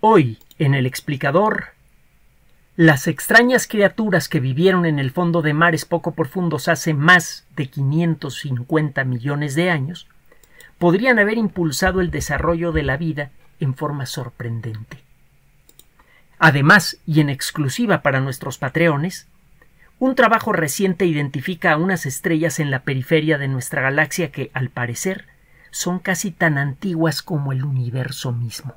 Hoy, en el explicador, las extrañas criaturas que vivieron en el fondo de mares poco profundos hace más de 550 millones de años podrían haber impulsado el desarrollo de la vida en forma sorprendente. Además, y en exclusiva para nuestros patreones, un trabajo reciente identifica a unas estrellas en la periferia de nuestra galaxia que, al parecer, son casi tan antiguas como el universo mismo.